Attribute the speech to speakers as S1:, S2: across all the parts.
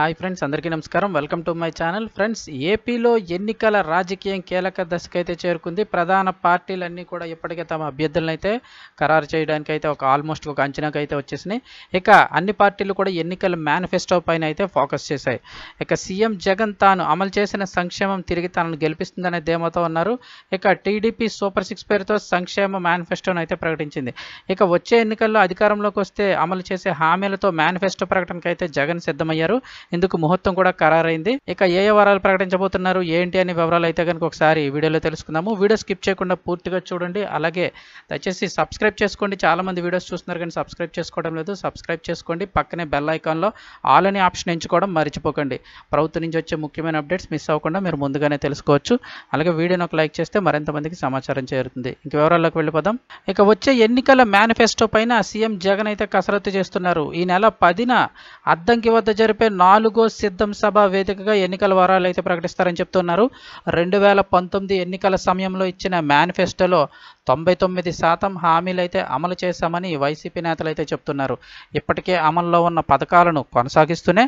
S1: hi friends అందరికీ నమస్కారం welcome to my channel friends ఏపీలో ఎన్నికల రాజకీయం కీలక దశకైతే చేరుకుంది ప్రధాన పార్టీలన్నీ కూడా ఇప్పటికే తమ అభ్యర్థులను అయితే ఖరారు చేయడానికి అయితే ఒక ఆల్మోస్ట్ ఒక అంచనాకు అయితే వచ్చేసినాయి ఇక అన్ని పార్టీలు కూడా ఎన్నికల మేనిఫెస్టో పైన అయితే ఫోకస్ చేశాయి ఇక సీఎం జగన్ తాను అమలు చేసిన సంక్షేమం తిరిగి తనను గెలిపిస్తుందనే ధీమతో ఉన్నారు ఇక టీడీపీ సూపర్ సిక్స్ పేరుతో సంక్షేమ మేనిఫెస్టోను అయితే ప్రకటించింది ఇక వచ్చే ఎన్నికల్లో అధికారంలోకి వస్తే అమలు చేసే హామీలతో మేనిఫెస్టో ప్రకటనకైతే జగన్ సిద్ధమయ్యారు ఇందుకు ముహూర్తం కూడా ఖరారైంది ఇక ఏ ఏ వారాలు ప్రకటించబోతున్నారు ఏంటి అనే వివరాలు అయితే కనుక ఒకసారి వీడియోలో తెలుసుకుందాము వీడియో స్కిప్ చేయకుండా పూర్తిగా చూడండి అలాగే దయచేసి సబ్స్క్రైబ్ చేసుకోండి చాలామంది వీడియోస్ చూస్తున్నారు కానీ సబ్స్క్రైబ్ చేసుకోవడం లేదు సబ్స్క్రైబ్ చేసుకోండి పక్కనే బెల్ ఐకాన్లో ఆల్ అని ఆప్షన్ ఎంచుకోవడం మర్చిపోకండి ప్రభుత్వం నుంచి వచ్చే ముఖ్యమైన అప్డేట్స్ మిస్ అవ్వకుండా మీరు ముందుగానే తెలుసుకోవచ్చు అలాగే వీడియోని ఒక లైక్ చేస్తే మరింత మందికి సమాచారం చేరుతుంది ఇంక వివరాల్లోకి వెళ్ళిపోదాం ఇక వచ్చే ఎన్నికల మేనిఫెస్టో పైన సీఎం జగన్ అయితే కసరత్తు చేస్తున్నారు ఈ నెల పదిన అద్దంకి వద్ద జరిపే నాలుగు నాలుగో సిద్ధం సభ వేదికగా ఎన్నికల వారాలు అయితే ప్రకటిస్తారని చెప్తున్నారు రెండు వేల పంతొమ్మిది ఎన్నికల సమయంలో ఇచ్చిన మేనిఫెస్టోలో తొంభై తొమ్మిది శాతం హామీలు అయితే అమలు చేశామని వైసీపీ నేతలు అయితే చెప్తున్నారు ఇప్పటికే అమల్లో ఉన్న పథకాలను కొనసాగిస్తూనే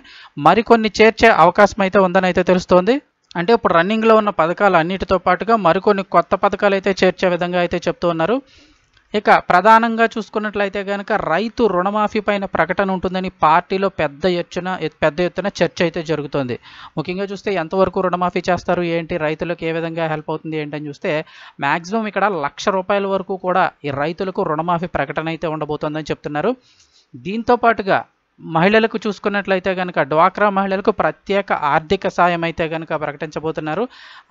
S1: మరికొన్ని చేర్చే అవకాశం అయితే ఉందని అయితే తెలుస్తోంది అంటే ఇప్పుడు రన్నింగ్లో ఉన్న పథకాలు అన్నిటితో పాటుగా మరికొన్ని కొత్త పథకాలు అయితే చేర్చే విధంగా అయితే చెప్తూ ఉన్నారు ఇక ప్రధానంగా చూసుకున్నట్లయితే కనుక రైతు రుణమాఫీ పైన ప్రకటన ఉంటుందని పార్టీలో పెద్ద ఎత్తున పెద్ద ఎత్తున చర్చ అయితే జరుగుతుంది ముఖ్యంగా చూస్తే ఎంతవరకు రుణమాఫీ చేస్తారు ఏంటి రైతులకు ఏ విధంగా హెల్ప్ అవుతుంది ఏంటని చూస్తే మ్యాక్సిమం ఇక్కడ లక్ష రూపాయల వరకు కూడా ఈ రైతులకు రుణమాఫీ ప్రకటన అయితే ఉండబోతోందని చెప్తున్నారు దీంతో పాటుగా మహిళలకు చూసుకున్నట్లయితే కనుక డ్వాక్రా మహిళలకు ప్రత్యేక ఆర్థిక సాయం అయితే కనుక ప్రకటించబోతున్నారు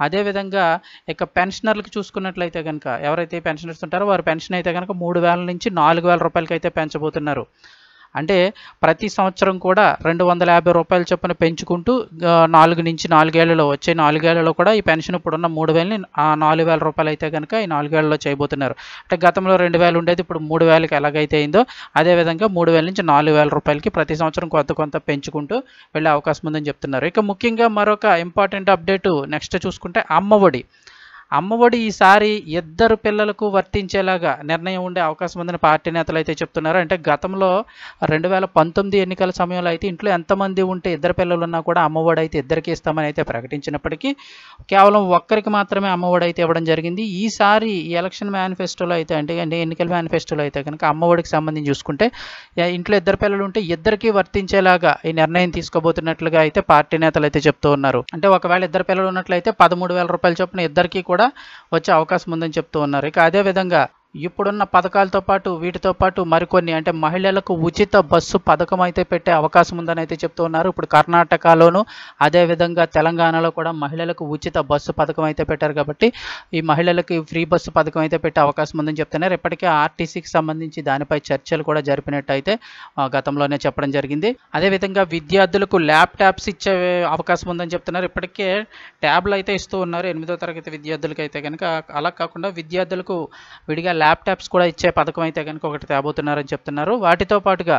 S1: అదేవిధంగా ఇక పెన్షనర్లకు చూసుకున్నట్లయితే కనుక ఎవరైతే పెన్షనర్స్ ఉంటారో వారు పెన్షన్ అయితే కనుక మూడు వేల నుంచి నాలుగు వేల రూపాయలకి అయితే పెంచబోతున్నారు అంటే ప్రతి సంవత్సరం కూడా రెండు వందల యాభై రూపాయల చొప్పున పెంచుకుంటూ నాలుగు నుంచి నాలుగేళ్లలో వచ్చే నాలుగేళ్లలో కూడా ఈ పెన్షన్ ఇప్పుడున్న మూడు వేలని నాలుగు వేల రూపాయలు అయితే కనుక ఈ నాలుగేళ్లలో చేయబోతున్నారు అంటే గతంలో రెండు వేలు ఉండేది ఇప్పుడు మూడు వేలకి ఎలాగైతే అయిందో అదేవిధంగా మూడు వేల నుంచి నాలుగు వేల రూపాయలకి ప్రతి సంవత్సరం కొంత కొంత పెంచుకుంటూ వెళ్ళే అవకాశం ఉందని చెప్తున్నారు ఇక ముఖ్యంగా మరొక ఇంపార్టెంట్ అప్డేటు నెక్స్ట్ చూసుకుంటే అమ్మఒడి అమ్మఒడి ఈసారి ఇద్దరు పిల్లలకు వర్తించేలాగా నిర్ణయం ఉండే అవకాశం ఉందని పార్టీ నేతలు అయితే చెప్తున్నారు అంటే గతంలో రెండు వేల పంతొమ్మిది ఎన్నికల సమయంలో అయితే ఇంట్లో ఎంతమంది ఉంటే ఇద్దరు పిల్లలు ఉన్నా కూడా అమ్మఒడి అయితే ఇద్దరికి ఇస్తామని అయితే ప్రకటించినప్పటికీ కేవలం ఒక్కరికి మాత్రమే అమ్మఒడి అయితే ఇవ్వడం జరిగింది ఈసారి ఎలక్షన్ మేనిఫెస్టోలో అయితే అంటే ఎన్నికల మేనిఫెస్టోలో అయితే కనుక అమ్మఒడికి సంబంధించి చూసుకుంటే ఇంట్లో ఇద్దరు పిల్లలు ఉంటే ఇద్దరికి వర్తించేలాగా ఈ నిర్ణయం తీసుకోబోతున్నట్లుగా అయితే పార్టీ నేతలు అయితే చెప్తూ ఉన్నారు అంటే ఒకవేళ ఇద్దరు పిల్లలు ఉన్నట్లయితే పదమూడు వేల రూపాయల చొప్పున ఇద్దరికి కూడా కూడా వచ్చే అవకాశం ఉందని చెప్తూ ఉన్నారు ఇక అదేవిధంగా ఇప్పుడున్న పథకాలతో పాటు వీటితో పాటు మరికొన్ని అంటే మహిళలకు ఉచిత బస్సు పథకం అయితే పెట్టే అవకాశం ఉందని అయితే చెప్తూ ఉన్నారు ఇప్పుడు కర్ణాటకలోను అదేవిధంగా తెలంగాణలో కూడా మహిళలకు ఉచిత బస్సు పథకం అయితే పెట్టారు కాబట్టి ఈ మహిళలకు ఫ్రీ బస్సు పథకం అయితే పెట్టే అవకాశం ఉందని చెప్తున్నారు ఇప్పటికే ఆర్టీసీకి సంబంధించి దానిపై చర్చలు కూడా జరిపినట్టు అయితే గతంలోనే చెప్పడం జరిగింది అదేవిధంగా విద్యార్థులకు ల్యాప్టాప్స్ ఇచ్చే అవకాశం ఉందని చెప్తున్నారు ఇప్పటికే ట్యాబ్లు అయితే ఇస్తూ ఉన్నారు ఎనిమిదో తరగతి విద్యార్థులకి అయితే కనుక అలా కాకుండా విద్యార్థులకు విడిగా ల్యాప్టాప్స్ కూడా ఇచ్చే పథకం అయితే కనుక ఒకటి తేబోతున్నారని చెప్తున్నారు వాటితో పాటుగా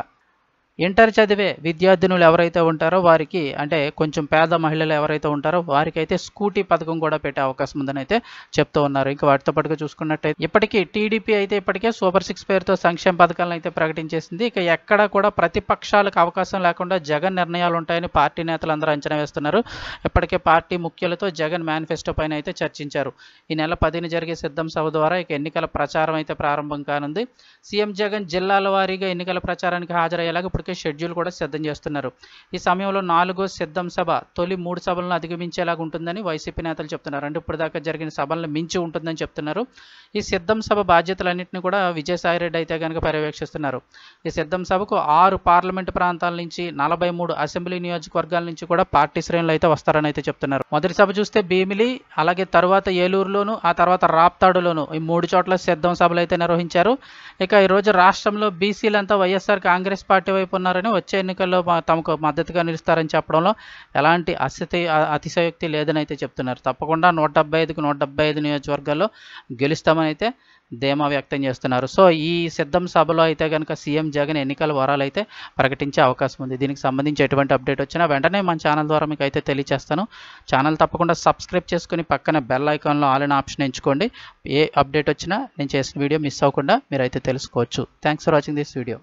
S1: ఇంటర్ చదివే విద్యార్థినులు ఎవరైతే ఉంటారో వారికి అంటే కొంచెం పేద మహిళలు ఎవరైతే ఉంటారో వారికైతే స్కూటీ పథకం కూడా పెట్టే అవకాశం ఉందని అయితే చెప్తూ ఉన్నారు ఇంకా వాటితో పాటుగా చూసుకున్నట్టయితే ఇప్పటికీ టీడీపీ అయితే ఇప్పటికే సూపర్ సిక్స్ పేరుతో సంక్షేమ పథకాలను అయితే ప్రకటించేసింది ఇక ఎక్కడా కూడా ప్రతిపక్షాలకు అవకాశం లేకుండా జగన్ నిర్ణయాలు ఉంటాయని పార్టీ నేతలు అందరూ అంచనా వేస్తున్నారు ఇప్పటికే పార్టీ ముఖ్యులతో జగన్ మేనిఫెస్టో పైన అయితే చర్చించారు ఈ నెల పదిన జరిగే సిద్ధం సభ ద్వారా ఇక ఎన్నికల ప్రచారం అయితే ప్రారంభం కానుంది సీఎం జగన్ జిల్లాల వారీగా ఎన్నికల ప్రచారానికి హాజరయ్యేలాగా ఇప్పటికే షెడ్యూల్ కూడా సిద్ధం చేస్తున్నారు ఈ సమయంలో నాలుగో సిద్ధం సభ తొలి మూడు సభలను అధిగమించేలాగా ఉంటుందని వైసీపీ నేతలు చెప్తున్నారు అంటే ఇప్పటిదాకా జరిగిన సభలను మించి ఉంటుందని చెప్తున్నారు ఈ సిద్ధం సభ బాధ్యతలన్నింటినీ కూడా విజయసాయిరెడ్డి అయితే కనుక పర్యవేక్షిస్తున్నారు ఈ సిద్ధం సభకు ఆరు పార్లమెంటు ప్రాంతాల నుంచి నలభై మూడు అసెంబ్లీ నియోజకవర్గాల నుంచి కూడా పార్టీ శ్రేణులు అయితే వస్తారని అయితే చెప్తున్నారు మొదటి సభ చూస్తే భీమిలి అలాగే తర్వాత ఏలూరులోను ఆ తర్వాత రాప్తాడులోను ఈ మూడు చోట్ల సిద్ధం సభలు అయితే నిర్వహించారు ఇక ఈరోజు రాష్ట్రంలో బీసీలంతా వైఎస్ఆర్ కాంగ్రెస్ పార్టీ వైపు ఉన్నారని వచ్చే ఎన్నికల్లో తమకు మద్దతుగా నిలుస్తారని చెప్పడంలో ఎలాంటి అస్థితి అతిశయోక్తి లేదని అయితే చెప్తున్నారు తప్పకుండా నూట డెబ్బై ఐదుకు నూట డెబ్బై ఐదు నియోజకవర్గాల్లో గెలుస్తామని అయితే ధీమా వ్యక్తం చేస్తున్నారు సో ఈ సిద్ధం సభలో అయితే కనుక సీఎం జగన్ ఎన్నికల వరాలు అయితే ప్రకటించే అవకాశం ఉంది దీనికి సంబంధించి ఎటువంటి అప్డేట్ వచ్చినా వెంటనే మన ఛానల్ ద్వారా మీకు అయితే తెలియచేస్తాను ఛానల్ తప్పకుండా సబ్స్క్రైబ్ చేసుకుని పక్కన బెల్ ఐకాన్లో ఆల్ అయిన ఆప్షన్ ఎంచుకోండి ఏ అప్డేట్ వచ్చినా నేను చేసిన వీడియో మిస్ అవ్వకుండా మీరు అయితే తెలుసుకోవచ్చు thanks for watching this video